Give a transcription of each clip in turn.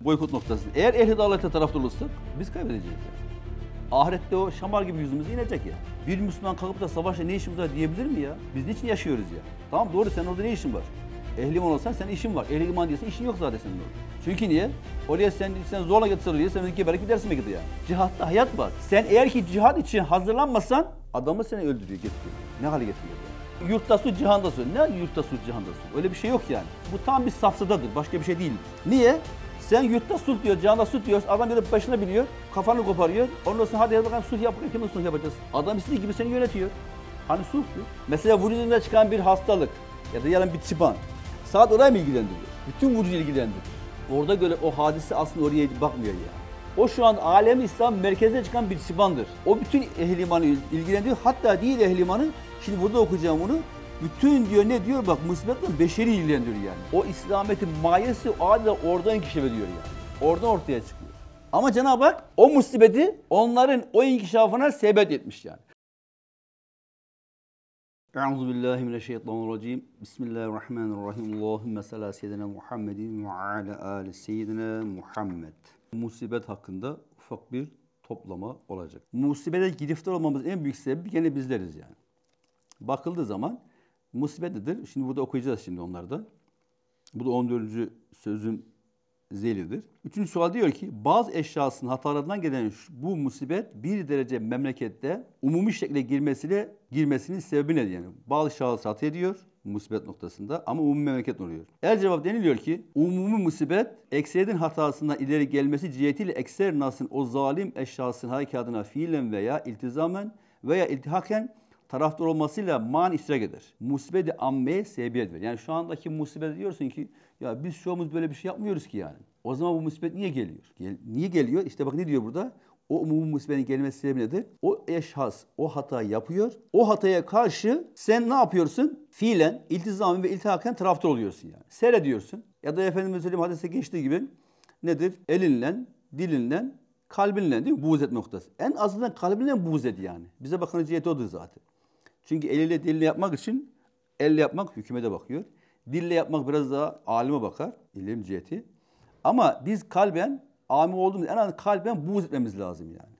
boykot noktası. Eğer ehli dalalete taraftar olursak biz kaybedeceğiz yani. Ahirette o şamar gibi yüzümüze inecek ya. Bir Müslüman kalkıp da savaşta ne işimiz var diyebilir mi ya? Biz niçin yaşıyoruz ya? Tamam doğru sen orada ne işin var? Ehli iman olsan senin işin var. Ehli iman diyorsan işin yok zaten senin orada. Çünkü niye? Oraya sen, sen zorla getirsen diye. sen geberek gidersin belki de ya. Cihatta hayat var. Sen eğer ki cihat için hazırlanmasan adamı seni öldürüyor, getiriyor. Ne hale getiriyor? Yani. Yurtta su, cihanda su. Ne yurtta su, cihanda su? Öyle bir şey yok yani. Bu tam bir safsadadır. Başka bir şey değil. Niye? Sen yurtta sulh diyor, canda sulh diyor. Adam gelip başına biliyor, kafanı koparıyor. Ondan sonra hadi bakalım sulh yap, kimin sulh yapacağız? Adam istediği gibi seni yönetiyor. Hani sulh diyor. Mesela vücudunda çıkan bir hastalık ya da yarın bir çıban. Saat oraya mı ilgilendiriyor? Bütün vücudu ilgilendiriyor. Orada göre o hadise aslında oraya bakmıyor ya. O şu an alem İslam merkeze çıkan bir çıbandır. O bütün ehlimanı ilgilendiriyor. Hatta değil ehlimanı, şimdi burada okuyacağım bunu, bütün diyor ne diyor bak musibetle beşeri ilgilendiriyor yani. O İslamiyet'in mayesi adeta oradan keşfediyor yani. Oradan ortaya çıkıyor. Ama Cenab-ı Hak o musibeti onların o inkişafına sebep etmiş yani. Euzu billahi mineşşeytanirracim. Bismillahirrahmanirrahim. Allahumme salli ala seyyidina Muhammedin ve ala ali seyyidina Muhammed. Musibet hakkında ufak bir toplama olacak. Musibete giriftar olmamızın en büyük sebebi gene bizleriz yani. Bakıldığı zaman musibetidir. Şimdi burada okuyacağız şimdi onları da. Bu da 14. sözün zelidir. Üçüncü sual diyor ki bazı eşyasının hatalarından gelen bu musibet bir derece memlekette umumi şekilde girmesiyle girmesinin sebebi ne yani? Bazı şahıs hata ediyor musibet noktasında ama umumi memleket oluyor. El cevap deniliyor ki umumi musibet ekseriyetin hatasından ileri gelmesi cihetiyle ekser nasın o zalim eşyasının harekatına fiilen veya iltizamen veya iltihaken taraftar olmasıyla man istirak eder. Musibeti ammeye sebebiyet verir. Yani şu andaki musibet diyorsun ki ya biz şu anımız böyle bir şey yapmıyoruz ki yani. O zaman bu musibet niye geliyor? Gel, niye geliyor? İşte bak ne diyor burada? O umum musibetin gelmesi sebebi nedir? O eşhas o hata yapıyor. O hataya karşı sen ne yapıyorsun? Fiilen, iltizami ve iltihaken taraftar oluyorsun yani. Seyrediyorsun. Ya da Efendimiz Aleyhisselam hadise geçtiği gibi nedir? Elinle, dilinle, kalbinle değil mi? Buğz et noktası. En azından kalbinle buğz et yani. Bize bakın ciheti odur zaten. Çünkü el ile dille yapmak için elle yapmak hükümete bakıyor. Dille yapmak biraz daha alime bakar. ilim ciheti. Ama biz kalben ami olduğumuz en az kalben buğz etmemiz lazım yani.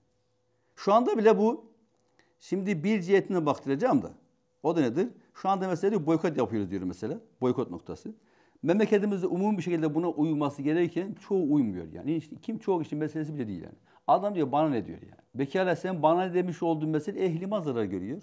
Şu anda bile bu şimdi bir cihetine baktıracağım da. O da nedir? Şu anda mesela diyor, boykot yapıyoruz diyor mesela. Boykot noktası. Memleketimizde umum bir şekilde buna uyulması gerekirken çoğu uymuyor yani. Hiç, kim çoğu kişinin meselesi bile değil yani. Adam diyor bana ne diyor yani. Bekala sen bana ne demiş olduğun mesele ehlime zarar görüyor.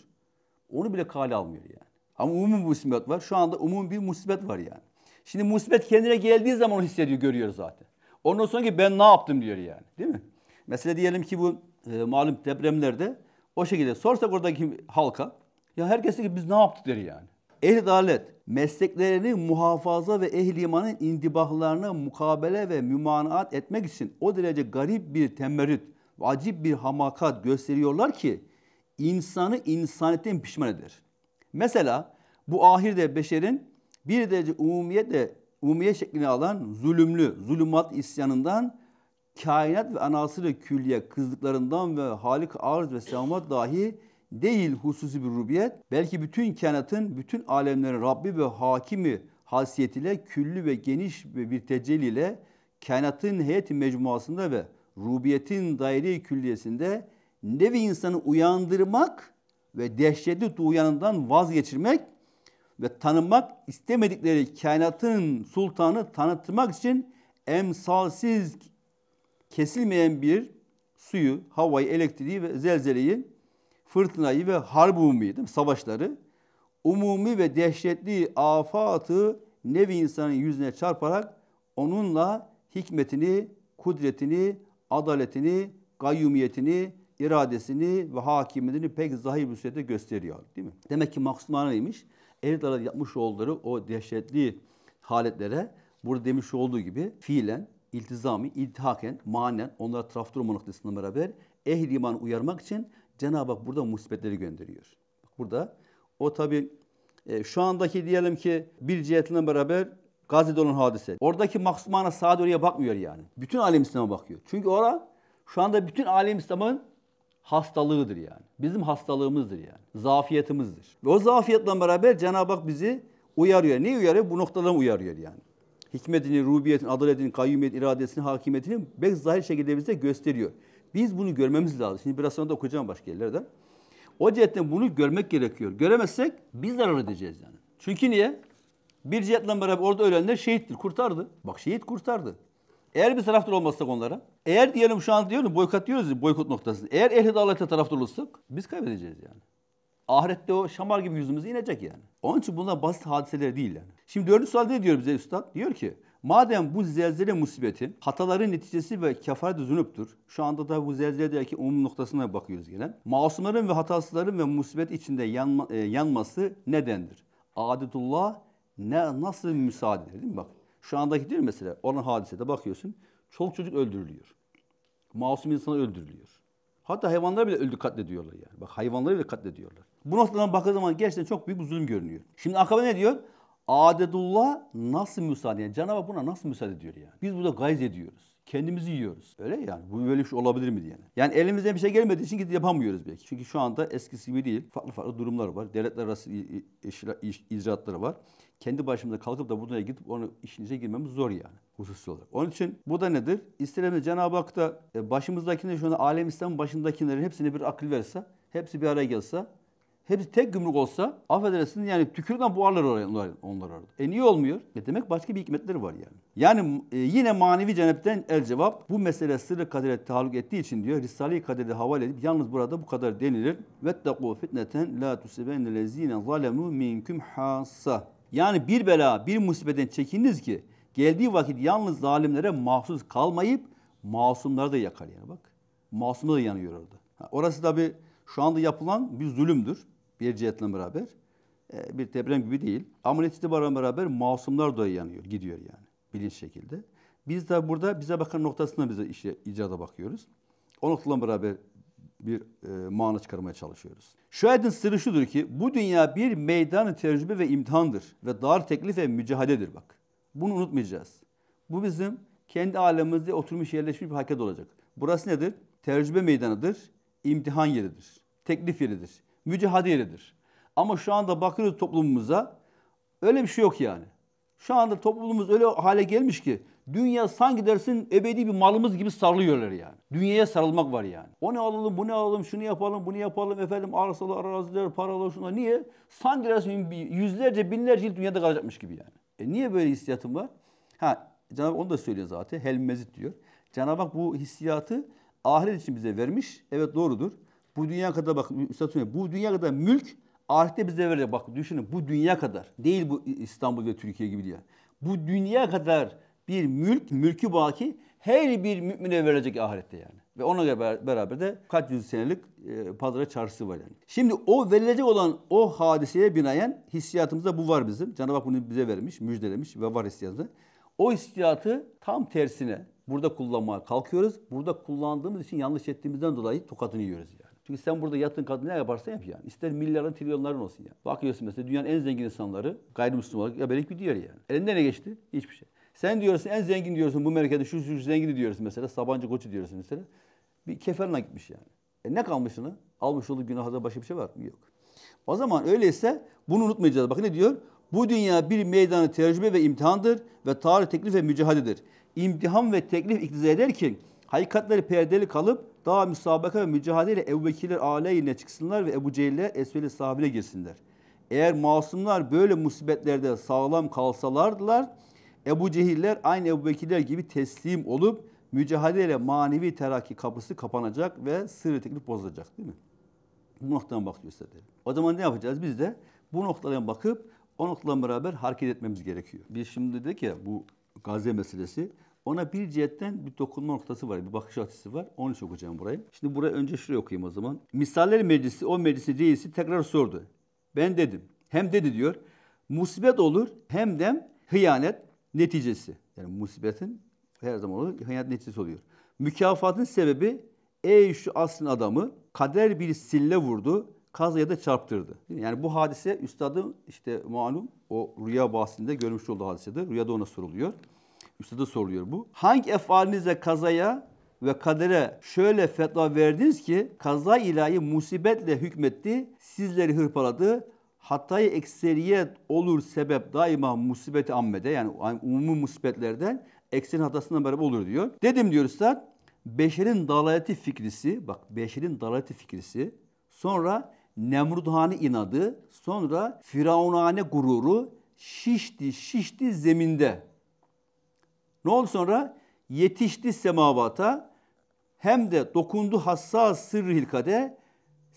Onu bile kale almıyor yani. Ama umum bir musibet var. Şu anda umum bir musibet var yani. Şimdi musibet kendine geldiği zaman onu hissediyor, görüyor zaten. Ondan sonra ki ben ne yaptım diyor yani. Değil mi? Mesela diyelim ki bu e, malum depremlerde o şekilde sorsak oradaki halka ya herkes ki biz ne yaptık der yani. Ehli dalet mesleklerini muhafaza ve ehli imanın indibahlarına mukabele ve mümanaat etmek için o derece garip bir temerrüt ve acip bir hamakat gösteriyorlar ki insanı insaniyetten pişman eder. Mesela bu ahirde beşerin bir derece umumiye de umumiye şeklini alan zulümlü, zulümat isyanından kainat ve anasını külliye kızdıklarından ve halik arz ve selamat dahi değil hususi bir rubiyet. Belki bütün kainatın, bütün alemlerin Rabbi ve hakimi hasiyetiyle küllü ve geniş bir tecelliyle kainatın heyet mecmuasında ve rubiyetin daire külliyesinde nevi insanı uyandırmak ve dehşeti duyanından vazgeçirmek ve tanımak istemedikleri kainatın sultanı tanıtmak için emsalsiz kesilmeyen bir suyu, havayı, elektriği ve zelzeleyi, fırtınayı ve harb umumi, savaşları, umumi ve dehşetli afatı nevi insanın yüzüne çarparak onunla hikmetini, kudretini, adaletini, gayyumiyetini, iradesini ve hakimiyetini pek zahir bir surette gösteriyor. Değil mi? Demek ki maksud neymiş? Eritlara yapmış oldukları o dehşetli haletlere burada demiş olduğu gibi fiilen, iltizami, iltihaken, manen onlara taraftar olma noktasından beraber ehli iman uyarmak için Cenab-ı Hak burada musibetleri gönderiyor. Burada o tabi e, şu andaki diyelim ki bir cihetinden beraber Gazze'de olan hadise. Oradaki maksumana sağa oraya bakmıyor yani. Bütün alem İslam'a bakıyor. Çünkü orada şu anda bütün alem İslam'ın hastalığıdır yani. Bizim hastalığımızdır yani. Zafiyetimizdir. Ve o zafiyetle beraber Cenab-ı Hak bizi uyarıyor. Ne uyarıyor? Bu noktadan uyarıyor yani. Hikmetini, rubiyetin, adaletini, kayyumiyet, iradesini, hakimiyetini pek zahir şekilde bize gösteriyor. Biz bunu görmemiz lazım. Şimdi biraz sonra da okuyacağım başka yerlerden. O cihetten bunu görmek gerekiyor. Göremezsek biz zarar edeceğiz yani. Çünkü niye? Bir cihetle beraber orada ölenler şehittir, kurtardı. Bak şehit kurtardı. Eğer biz taraftar olmazsak onlara, eğer diyelim şu an diyorum boykot diyoruz boykot noktasında. Eğer ehli dalalete taraftar olursak biz kaybedeceğiz yani. Ahirette o şamar gibi yüzümüze inecek yani. Onun için bunlar basit hadiseler değil yani. Şimdi dördüncü sual ne diyor bize üstad? Diyor ki Madem bu zelzele musibetin hataların neticesi ve kefaret zünüptür. Şu anda da bu zelzeledeki umum noktasına bakıyoruz gelen. Masumların ve hatasızların ve musibet içinde yanma, e, yanması nedendir? Adetullah ne nasıl müsaade değil Bak şu andaki değil mi mesela? Olan hadisede bakıyorsun. Çok çocuk öldürülüyor. Masum insanlar öldürülüyor. Hatta hayvanlar bile öldü katlediyorlar yani. Bak hayvanları bile katlediyorlar. Bu noktadan bakıldığı zaman gerçekten çok büyük bir zulüm görünüyor. Şimdi Akaba ne diyor? Adedullah nasıl müsaade? Yani Cenab-ı buna nasıl müsaade ediyor yani? Biz burada gayz ediyoruz. Kendimizi yiyoruz. Öyle yani. Bu böyle bir şey olabilir mi diye. Yani. yani elimizden bir şey gelmediği için gidip yapamıyoruz belki. Çünkü şu anda eskisi gibi değil. Farklı farklı durumlar var. Devletler arası icraatları var kendi başımda kalkıp da buraya gidip onu işinize girmemiz zor yani hususi olarak. Onun için bu da nedir? İsterimle Cenab-ı Hak da e, başımızdakine şu anda alem İslam başındakilerin hepsine bir akıl verse, hepsi bir araya gelse, hepsi tek gümrük olsa affedersin yani tükürden boğarlar onlar, onlar orada. E niye olmuyor? E demek başka bir hikmetleri var yani. Yani e, yine manevi cennetten el cevap bu mesele sırrı kadere tahallük ettiği için diyor Risale-i Kader'e havale edip yalnız burada bu kadar denilir. Vettekû fitneten la lezine zalemû minkum hasa. Yani bir bela, bir musibetten çekiniz ki geldiği vakit yalnız zalimlere mahsus kalmayıp masumları da yakar yani bak. Masumları da yanıyor orada. Ha, orası tabi şu anda yapılan bir zulümdür. Bir cihetle beraber. E, bir deprem gibi değil. Ama itibaren beraber masumlar da yanıyor, gidiyor yani bilinç şekilde. Biz de burada bize bakan noktasında bize işe, icada bakıyoruz. O noktadan beraber bir e, mana çıkarmaya çalışıyoruz. Şahidin sırrı şudur ki bu dünya bir meydanı tecrübe ve imtihandır ve dar teklif ve mücadeledir bak. Bunu unutmayacağız. Bu bizim kendi alemimizde oturmuş yerleşmiş bir hakikat olacak. Burası nedir? Tecrübe meydanıdır, imtihan yeridir, teklif yeridir, mücadele yeridir. Ama şu anda bakıyoruz toplumumuza öyle bir şey yok yani. Şu anda toplumumuz öyle hale gelmiş ki Dünya sanki dersin ebedi bir malımız gibi sarılıyorlar yani. Dünyaya sarılmak var yani. O ne alalım, bu ne alalım, şunu yapalım, bunu yapalım efendim arsalar, araziler, paralar şunlar. Niye? Sanki dersin yüzlerce, binlerce yıl dünyada kalacakmış gibi yani. E niye böyle hissiyatım var? Ha Cenab-ı Hak onu da söylüyor zaten. Helmezit diyor. Cenab-ı Hak bu hissiyatı ahiret için bize vermiş. Evet doğrudur. Bu dünya kadar bak Üstad bu dünya kadar mülk ahirette bize verecek. Bak düşünün bu dünya kadar. Değil bu İstanbul ve Türkiye gibi diye. Bu dünya kadar bir mülk, mülkü baki her bir mümine verecek ahirette yani. Ve ona beraber de kaç yüz senelik e, pazara çarşısı var yani. Şimdi o verilecek olan o hadiseye binayen hissiyatımızda bu var bizim. Cenab-ı Hak bunu bize vermiş, müjdelemiş ve var hissiyatımızda. O hissiyatı tam tersine burada kullanmaya kalkıyoruz. Burada kullandığımız için yanlış ettiğimizden dolayı tokatını yiyoruz yani. Çünkü sen burada yatın kadın ne yaparsan yap yani. İster milyarın trilyonların olsun yani. Bakıyorsun mesela dünyanın en zengin insanları gayrimüslim olarak bir gidiyor yani. Elinde ne geçti? Hiçbir şey. Sen diyorsun en zengin diyorsun bu merkezde, şu şu zengini diyoruz mesela. Sabancı Koç'u diyoruz mesela. Bir keferine gitmiş yani. E ne kalmış Almış olduğu günahda başka bir şey var mı? Yok. O zaman öyleyse bunu unutmayacağız. Bakın ne diyor? Bu dünya bir meydanı tecrübe ve imtihandır ve tarih teklif ve mücahadedir. İmtihan ve teklif iktiza eder ki hakikatleri perdeli kalıp daha müsabaka ve mücadeleyle Ebu Bekirler aleyhine çıksınlar ve Ebu Cehiller esveli sahibine girsinler. Eğer masumlar böyle musibetlerde sağlam kalsalardılar Ebu Cehiller aynı Ebu Bekirler gibi teslim olup mücadele manevi terakki kapısı kapanacak ve sırrı teklif bozulacak değil mi? Bu noktadan bakıyor istedim. O zaman ne yapacağız? Biz de bu noktadan bakıp o noktadan beraber hareket etmemiz gerekiyor. Biz şimdi dedik ya bu Gazze meselesi. Ona bir cihetten bir dokunma noktası var, bir bakış açısı var. Onu çok okuyacağım burayı. Şimdi buraya önce şurayı okuyayım o zaman. Misaller Meclisi, o meclisi reisi tekrar sordu. Ben dedim. Hem dedi diyor, musibet olur hem de hıyanet, neticesi. Yani musibetin her zaman olur, hayat neticesi oluyor. Mükafatın sebebi ey şu asrın adamı kader bir sille vurdu, kazaya da çarptırdı. Yani bu hadise üstadım işte malum o rüya bahsinde görmüş olduğu hadisedir. Rüyada ona soruluyor. Üstada soruluyor bu. Hangi efalinizle kazaya ve kadere şöyle fetva verdiniz ki kaza ilahi musibetle hükmetti, sizleri hırpaladı, hatayı ekseriyet olur sebep daima musibeti ammede yani umumi musibetlerden eksin hatasından beraber olur diyor. Dedim diyor üstad beşerin dalaleti fikrisi bak beşerin dalaleti fikrisi sonra Nemrudhani inadı sonra Firavunane gururu şişti şişti zeminde. Ne oldu sonra? Yetişti semavata hem de dokundu hassas sırrı hilkade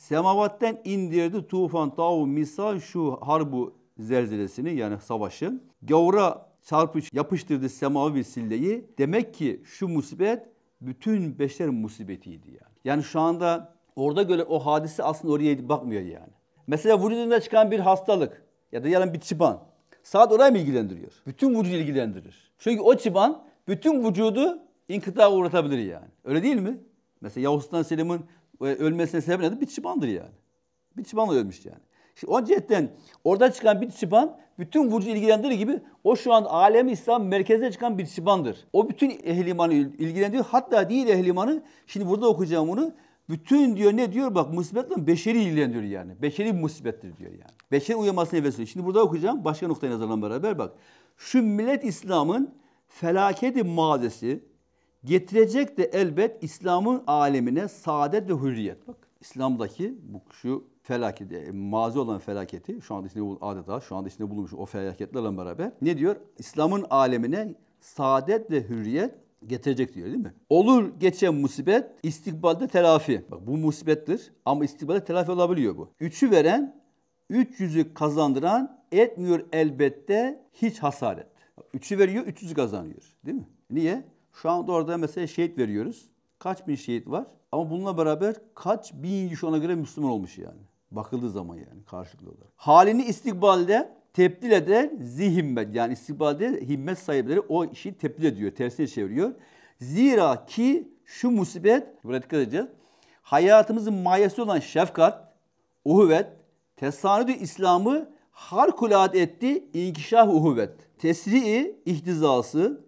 Semavatten indirdi tufan tavu misal şu harbu zelzelesini yani savaşı. Gavura çarpış yapıştırdı semavi silleyi. Demek ki şu musibet bütün beşer musibetiydi yani. Yani şu anda orada göre o hadise aslında oraya bakmıyor yani. Mesela vücudunda çıkan bir hastalık ya da yalan bir çıban. Saat orayı mı ilgilendiriyor? Bütün vücudu ilgilendirir. Çünkü o çıban bütün vücudu inkıta uğratabilir yani. Öyle değil mi? Mesela Yavuz Sultan Selim'in e, ölmesine sebep nedir? Bir çıbandır yani. Bir çıbanla ölmüş yani. Şimdi o cihetten orada çıkan bir çıban bütün vücudu ilgilendirir gibi o şu an alemi İslam merkeze çıkan bir çıbandır. O bütün ehli imanı ilgilendiriyor. Hatta değil ehli imanı şimdi burada okuyacağım bunu. Bütün diyor ne diyor bak musibetle beşeri ilgilendiriyor yani. Beşeri bir musibettir diyor yani. Beşer uyamasını vesile. Şimdi burada okuyacağım başka noktayı nazarla beraber bak. Şu millet İslam'ın felaketi mazesi, Getirecek de elbet İslam'ın alemine saadet ve hürriyet. Bak İslam'daki bu şu felaketi, e, mazi olan felaketi şu anda içinde adeta şu anda içinde bulunmuş o felaketlerle beraber ne diyor? İslam'ın alemine saadet ve hürriyet getirecek diyor değil mi? Olur geçen musibet istikbalde telafi. Bak bu musibettir ama istikbalde telafi olabiliyor bu. Üçü veren, üç yüzü kazandıran etmiyor elbette hiç hasaret. Üçü veriyor, üç yüzü kazanıyor. Değil mi? Niye? Şu anda orada mesela şehit veriyoruz. Kaç bin şehit var? Ama bununla beraber kaç bin kişi ona göre Müslüman olmuş yani. Bakıldığı zaman yani karşılıklı olarak. Halini istikbalde tebdil eden zihimmet yani istikbalde himmet sahipleri o işi tebdil ediyor, tersine çeviriyor. Zira ki şu musibet, buraya dikkat edeceğiz. Hayatımızın mayası olan şefkat, uhuvvet, tesanüdü İslam'ı harikulade etti, inkişaf uhuvvet. Tesri'i, ihtizası,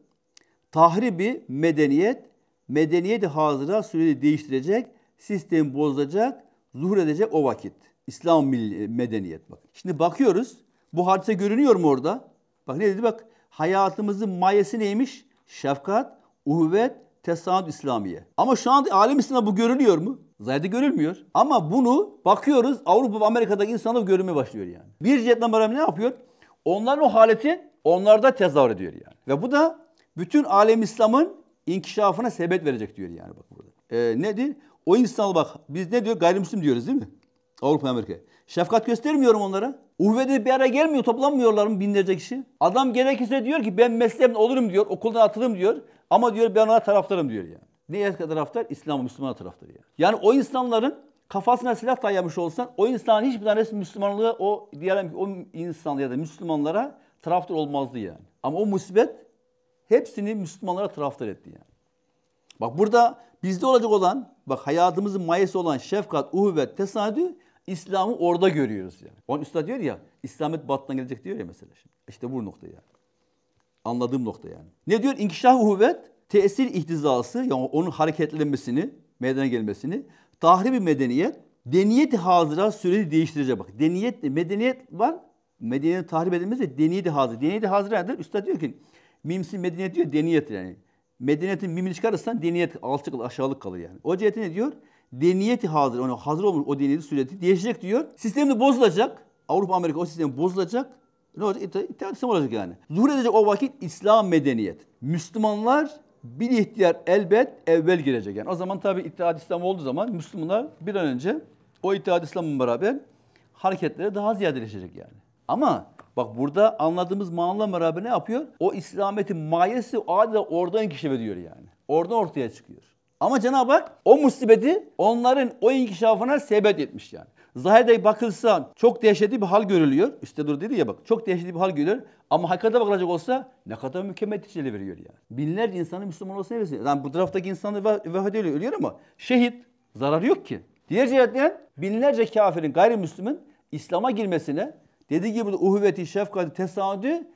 Tahribi medeniyet, medeniyeti hazıra süreli değiştirecek, sistemi bozacak, zuhur edecek o vakit. İslam milli, e, medeniyet bak. Şimdi bakıyoruz. Bu hadise görünüyor mu orada? Bak ne dedi bak. Hayatımızın mayesi neymiş? Şefkat, uhuvvet, tesadüf İslamiye. Ama şu anda alem İslam'da bu görünüyor mu? Zahirde görülmüyor. Ama bunu bakıyoruz Avrupa ve Amerika'daki insanlar görmeye başlıyor yani. Bir Vietnam beraber ne yapıyor? Onların o haleti onlarda tezahür ediyor yani. Ve bu da bütün alem İslam'ın inkişafına sebep verecek diyor yani bak burada. E, nedir? O insan bak biz ne diyor? Gayrimüslim diyoruz değil mi? Avrupa Amerika. Şefkat göstermiyorum onlara. Uhvede bir ara gelmiyor toplanmıyorlar mı binlerce kişi? Adam gerekirse diyor ki ben mesleğimde olurum diyor. Okuldan atılırım diyor. Ama diyor ben ona taraftarım diyor yani. Neye taraftar? İslam Müslüman taraftar yani. Yani o insanların kafasına silah dayamış olsan o insan hiçbir tanesi Müslümanlığı o diyelim ki o insan ya da Müslümanlara taraftar olmazdı yani. Ama o musibet Hepsini Müslümanlara taraftar etti yani. Bak burada bizde olacak olan, bak hayatımızın mayesi olan şefkat, uhuvvet, tesadüf İslam'ı orada görüyoruz yani. On üstad diyor ya, İslamet battan gelecek diyor ya mesela şimdi. İşte bu nokta yani. Anladığım nokta yani. Ne diyor? İnkişaf uhuvvet, tesir ihtizası, yani onun hareketlenmesini, meydana gelmesini, tahribi medeniyet, deniyeti hazıra süreli değiştirecek bak. Deniyet, medeniyet var, medeniyet tahrip edilmez de deniyeti hazır. Deniyeti hazır nedir? Üstad diyor ki Mimsi medeniyet diyor deniyet yani. Medeniyetin mimini çıkarırsan deniyet alçı aşağılık kalır yani. O cihete ne diyor? Deniyeti hazır, yani hazır olmuş o deniyetin sureti değişecek diyor. Sistem de bozulacak. Avrupa, Amerika o sistem bozulacak. Ne olacak? İttihat sistemi olacak yani. Zuhur edecek o vakit İslam medeniyet. Müslümanlar bir ihtiyar elbet evvel gelecek Yani o zaman tabi İttihat İslam olduğu zaman Müslümanlar bir an önce o İttihat İslam'la beraber hareketlere daha ziyadeleşecek yani. Ama Bak burada anladığımız manla beraber ne yapıyor? O İslamiyet'in mayesi adeta oradan inkişef ediyor yani. Oradan ortaya çıkıyor. Ama Cenab-ı Hak o musibeti onların o inkişafına sebep etmiş yani. Zahirde bakılsa çok dehşetli bir hal görülüyor. Üste dur dedi ya bak çok dehşetli bir hal görülüyor. Ama hakikate bakılacak olsa ne kadar mükemmel neticeleri veriyor yani. Binlerce insanı Müslüman olsa neyse. Yani bu taraftaki insanı vefat ediyor ölüyor ama şehit zararı yok ki. Diğer cihetten binlerce kafirin gayrimüslimin İslam'a girmesine Dediği gibi uhuvveti, şefkati, tesadü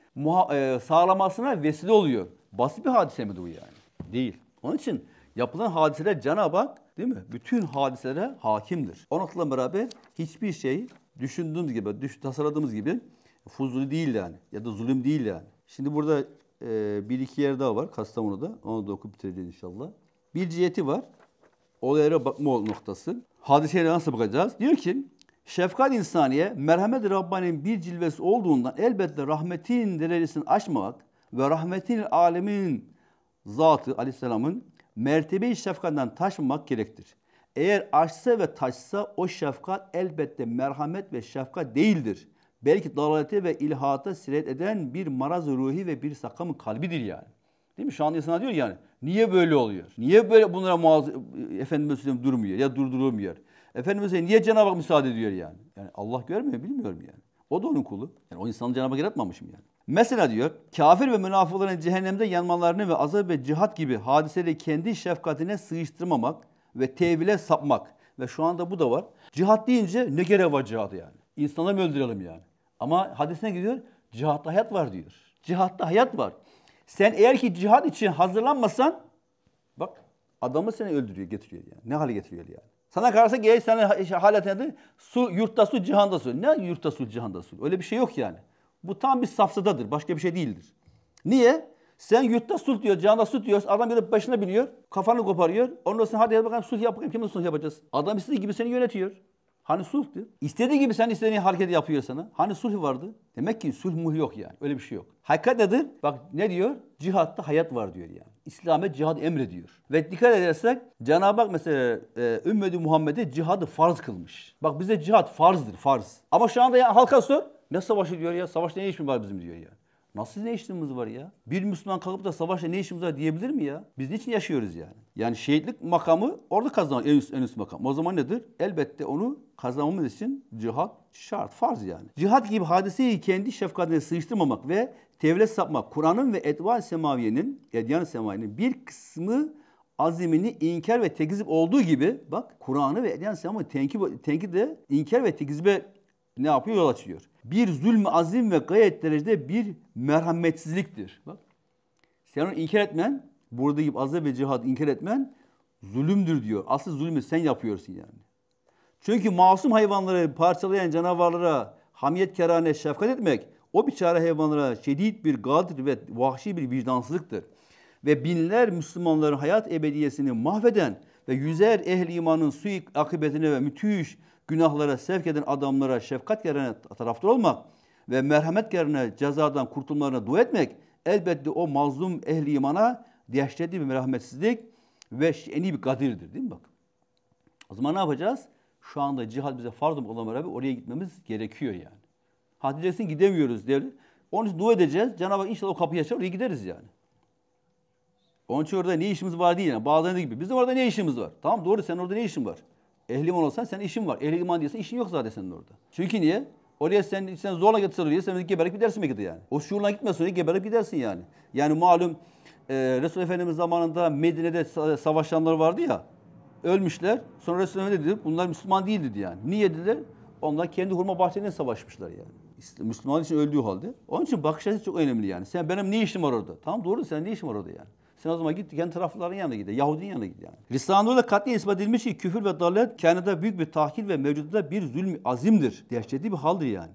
e, sağlamasına vesile oluyor. Basit bir hadise mi bu yani? Değil. Onun için yapılan hadiseler Cenab-ı Hak değil mi? Bütün hadiselere hakimdir. Onunla beraber hiçbir şey düşündüğümüz gibi, düş, tasarladığımız gibi fuzuli değil yani. Ya da zulüm değil yani. Şimdi burada e, bir iki yer daha var Kastamonu'da. Onu da okup bitireceğiz inşallah. Bir ciheti var. Olaylara bakma noktası. Hadiseye nasıl bakacağız? Diyor ki Şefkat insaniye, merhamet Rabbani'nin bir cilvesi olduğundan elbette rahmetin derecesini aşmamak ve rahmetin alemin zatı aleyhisselamın mertebeyi şefkatten taşmamak gerektir. Eğer aşsa ve taşsa o şefkat elbette merhamet ve şefkat değildir. Belki dalalete ve ilhata siret eden bir maraz ruhi ve bir sakamı kalbidir yani. Değil mi? Şu an insana diyor yani niye böyle oluyor? Niye böyle bunlara muaz Efendimiz durmuyor ya durdurulmuyor? Efendimiz'e niye Cenab-ı Hak müsaade ediyor yani? Yani Allah görmüyor bilmiyorum yani. O da onun kulu. Yani o insanı Cenab-ı Hak yaratmamışım yani. Mesela diyor kafir ve münafıkların cehennemde yanmalarını ve azap ve cihat gibi hadiseleri kendi şefkatine sığıştırmamak ve tevhile sapmak. Ve şu anda bu da var. Cihat deyince ne gerek var cihadı yani? İnsanları mı öldürelim yani? Ama hadisine gidiyor cihatta hayat var diyor. Cihatta hayat var. Sen eğer ki cihat için hazırlanmasan bak adamı seni öldürüyor getiriyor yani. Ne hale getiriyor yani. Sana karşı geç senin halet nedir? Su, yurtta su, cihanda su. Ne yurtta su, cihanda su? Öyle bir şey yok yani. Bu tam bir safsatadır. Başka bir şey değildir. Niye? Sen yurtta sulh diyor, cihanda sulh diyor. Adam gelip başına biniyor, kafanı koparıyor. Ondan sonra hadi yap bakalım sulh yap bakalım. Kimin sulh yapacağız? Adam istediği gibi seni yönetiyor. Hani sulhtü? İstediği gibi sen istediğin hareket yapıyor sana. Hani sulh vardı? Demek ki sulh muh yok yani. Öyle bir şey yok. Hakikat adı bak ne diyor? Cihatta hayat var diyor yani. İslam'a cihad emrediyor. Ve dikkat edersek Cenab-ı Hak mesela e, ümmeti Muhammed'e cihadı farz kılmış. Bak bize cihad farzdır farz. Ama şu anda ya halka sor. Ne savaşı diyor ya? Savaş ne işim var bizim diyor ya. Nasıl ne işimiz var ya? Bir Müslüman kalkıp da savaşla ne işimiz var diyebilir mi ya? Biz niçin yaşıyoruz yani? Yani şehitlik makamı orada kazanan en üst, en üst makam. O zaman nedir? Elbette onu kazanmamız için cihat şart, farz yani. Cihat gibi hadiseyi kendi şefkatine sığıştırmamak ve tevle sapmak, Kur'an'ın ve etvan semaviyenin, edyan-ı semaviyenin bir kısmı azimini inkar ve tekzip olduğu gibi bak Kur'an'ı ve Edyan Selam'ı tenkip, tenkip de inkar ve tekzibe ne yapıyor? Yol açıyor. Bir zulm azim ve gayet derecede bir merhametsizliktir. Bak. Sen onu inkar etmen, burada gibi azze ve cihad inkar etmen zulümdür diyor. Asıl zulmü sen yapıyorsun yani. Çünkü masum hayvanları parçalayan canavarlara hamiyet kerane şefkat etmek o biçare hayvanlara şiddet bir gadir ve vahşi bir vicdansızlıktır. Ve binler Müslümanların hayat ebediyesini mahveden ve yüzer ehli imanın suik akıbetine ve müthiş günahlara sevk eden adamlara şefkat yerine taraftar olmak ve merhamet yerine cezadan kurtulmalarına dua etmek elbette o mazlum ehli imana dehşetli bir merhametsizlik ve en iyi bir kadirdir değil mi bak? O zaman ne yapacağız? Şu anda cihad bize farz olan beraber oraya gitmemiz gerekiyor yani. Haticesin gidemiyoruz diye. Onun için dua edeceğiz. Cenab-ı Hak inşallah o kapıyı açar oraya gideriz yani. Onun için orada ne işimiz var değil yani. Bazılarında gibi. Bizim orada ne işimiz var? Tamam doğru sen orada ne işin var? Ehli iman olsan senin işin var. Ehli iman değilsen işin yok zaten senin orada. Çünkü niye? Oraya sen, sen zorla getirsen sen geberip gidersin mi de yani. O şuurla gitmezsen oraya geberip gidersin yani. Yani malum e, Resul Efendimiz zamanında Medine'de savaşanlar vardı ya. Ölmüşler. Sonra Resul Efendimiz dedi bunlar Müslüman değil dedi yani. Niye dediler? Onlar kendi hurma bahçelerinde savaşmışlar yani. Müslüman için öldüğü halde. Onun için bakış açısı çok önemli yani. Sen benim ne işim var orada? Tamam doğru sen ne işim var orada yani. Sen o zaman git kendi tarafların yanına git. Yahudinin yanına git yani. Risale'de katliye ispat edilmiş ki küfür ve dalalet kainata büyük bir tahkir ve mevcutta bir zulm azimdir. Dehşetli bir haldir yani.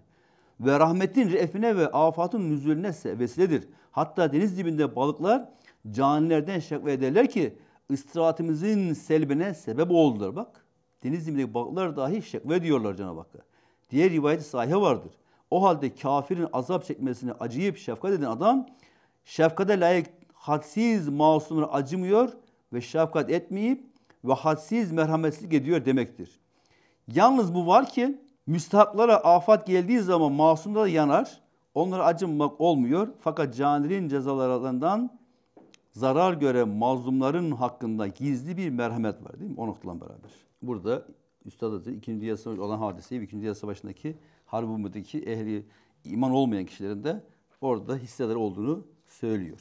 Ve rahmetin re'fine ve afatın nüzulüne vesiledir. Hatta deniz dibinde balıklar canilerden şekve ederler ki istirahatimizin selbine sebep oldular. Bak deniz dibindeki balıklar dahi şekve diyorlar Cenab-ı Hakk'a. Diğer rivayet sahihe vardır. O halde kafirin azap çekmesine acıyıp şefkat eden adam şefkate layık hadsiz masumlara acımıyor ve şefkat etmeyip ve hadsiz merhametsizlik ediyor demektir. Yalnız bu var ki müstahaklara afat geldiği zaman masumlar yanar. Onlara acınmak olmuyor. Fakat canilerin cezalarından zarar gören mazlumların hakkında gizli bir merhamet var değil mi? O noktadan beraber. Burada Üstad Hazretleri 2. Dünya Savaşı olan hadiseyi 2. Dünya Savaşı'ndaki harb ehli iman olmayan kişilerin de orada hisseler olduğunu söylüyor.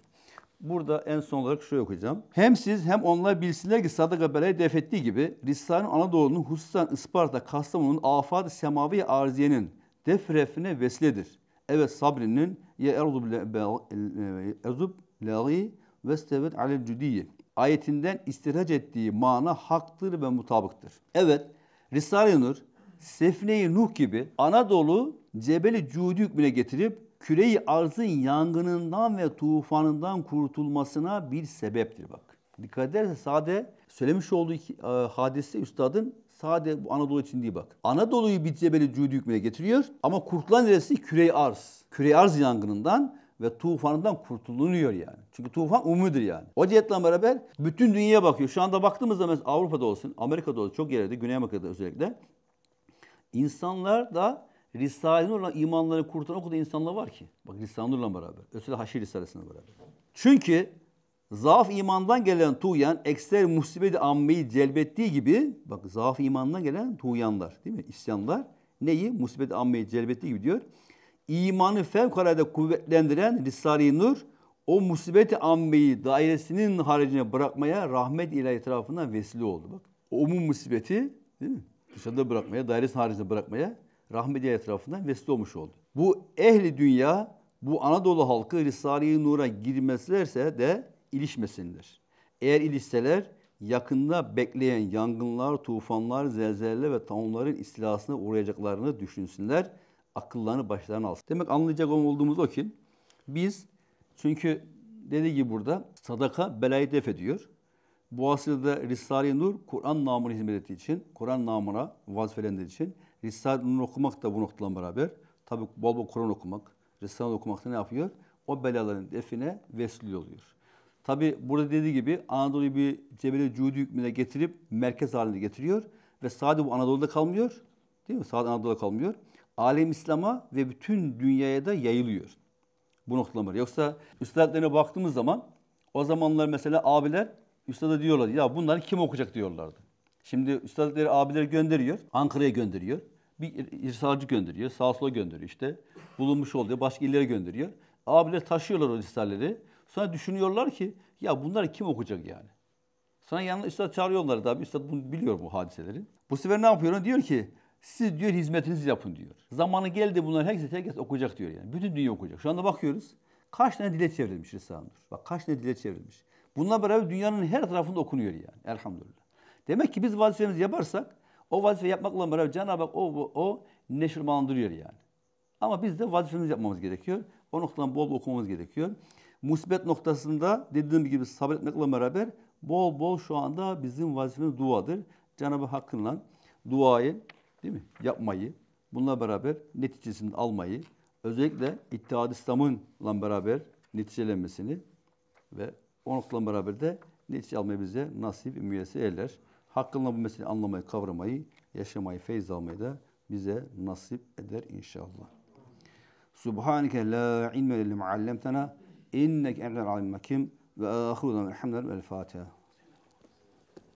Burada en son olarak şöyle okuyacağım. Hem siz hem onlar bilsinler ki Sadık Bela'yı defettiği gibi Risale'nin Anadolu'nun hususan Isparta, Kastamonu'nun afat-ı semavi arziyenin def vesledir. Evet sabrinin ye e- erzub lâgî ve stevet alel cüdiyi ayetinden istiraç ettiği mana haktır ve mutabıktır. Evet Risale-i Nur Sefne-i Nuh gibi Anadolu Cebeli Cudi hükmüne getirip küreyi arzın yangınından ve tufanından kurtulmasına bir sebeptir bak. Dikkat ederse sade söylemiş olduğu e, hadise üstadın sade bu Anadolu için değil bak. Anadolu'yu bir cebeli cüdü hükmüne getiriyor ama kurtulan neresi? küre arz. küre arz yangınından ve tufanından kurtulunuyor yani. Çünkü tufan umudur yani. O cihetle beraber bütün dünyaya bakıyor. Şu anda baktığımızda mesela Avrupa'da olsun, Amerika'da olsun, çok yerde Güney Amerika'da özellikle insanlar da Risale-i Nur'la imanları kurtaran o kadar insanlar var ki. Bak Risale-i Nur'la beraber. Özellikle Haşir Risalesi'ne beraber. Çünkü zaaf imandan gelen tuğyan ekser musibeti ammeyi celbettiği gibi bak zaaf imandan gelen tuğyanlar değil mi? İsyanlar neyi? Musibeti ammeyi celbettiği gibi diyor. İmanı fevkalade kuvvetlendiren Risale-i Nur o musibeti ammeyi dairesinin haricine bırakmaya rahmet ilahi tarafından vesile oldu. Bak o mu musibeti değil mi? Dışarıda bırakmaya, dairesinin haricinde bırakmaya rahmeti etrafından vesile olmuş oldu. Bu ehli dünya bu Anadolu halkı Risale-i Nur'a girmezlerse de ilişmesindir. Eğer ilişseler yakında bekleyen yangınlar, tufanlar, zelzele ve tamamların istilasına uğrayacaklarını düşünsünler. Akıllarını başlarına alsın. Demek anlayacak olduğumuz o ki biz çünkü dediği gibi burada sadaka belayı def ediyor. Bu asırda Risale-i Nur Kur'an namına hizmet ettiği için, Kur'an namına vazifelendiği için Risale-i Nur okumak da bu noktadan beraber. Tabi bol bol Kur'an okumak, Risale okumak da ne yapıyor? O belaların define vesile oluyor. Tabi burada dediği gibi Anadolu'yu bir Cebeli Cudi hükmüne getirip merkez haline getiriyor. Ve sadece bu Anadolu'da kalmıyor. Değil mi? Sadece Anadolu'da kalmıyor. Alem İslam'a ve bütün dünyaya da yayılıyor. Bu noktadan beraber. Yoksa üstadlarına baktığımız zaman o zamanlar mesela abiler üstada diyorlar ya bunları kim okuyacak diyorlardı. Şimdi üstadları abileri gönderiyor. Ankara'ya gönderiyor. Bir irsalcı gönderiyor. Sağa sola gönderiyor işte. Bulunmuş oluyor. Başka illere gönderiyor. Abiler taşıyorlar o risaleleri. Sonra düşünüyorlar ki ya bunları kim okuyacak yani? Sonra yanına üstad onları da abi. Üstad bunu biliyor bu hadiseleri. Bu sefer ne yapıyor? Diyor ki siz diyor hizmetinizi yapın diyor. Zamanı geldi bunlar herkes herkes okuyacak diyor yani. Bütün dünya okuyacak. Şu anda bakıyoruz. Kaç tane dile çevrilmiş risale Nur. Bak kaç tane dile çevrilmiş. Bununla beraber dünyanın her tarafında okunuyor yani. Elhamdülillah. Demek ki biz vazifemizi yaparsak o vazife yapmakla beraber Cenab-ı Hak o, o, o neşirmanlandırıyor yani. Ama biz de vazifemizi yapmamız gerekiyor. O noktadan bol bol okumamız gerekiyor. Musibet noktasında dediğim gibi sabretmekle beraber bol bol şu anda bizim vazifemiz duadır. Cenab-ı Hakk'ınla duayı değil mi? yapmayı, bununla beraber neticesini almayı, özellikle İttihad İslam'ınla beraber neticelenmesini ve o noktadan beraber de netice almayı bize nasip, müyesser eyler. Hakkında bu meseleyi anlamayı, kavramayı, yaşamayı, feyz almayı da bize nasip eder inşallah. Subhaneke la ilme lil muallemtena inneke entel alim hakim ve ahiruna elhamdülillah el Fatiha.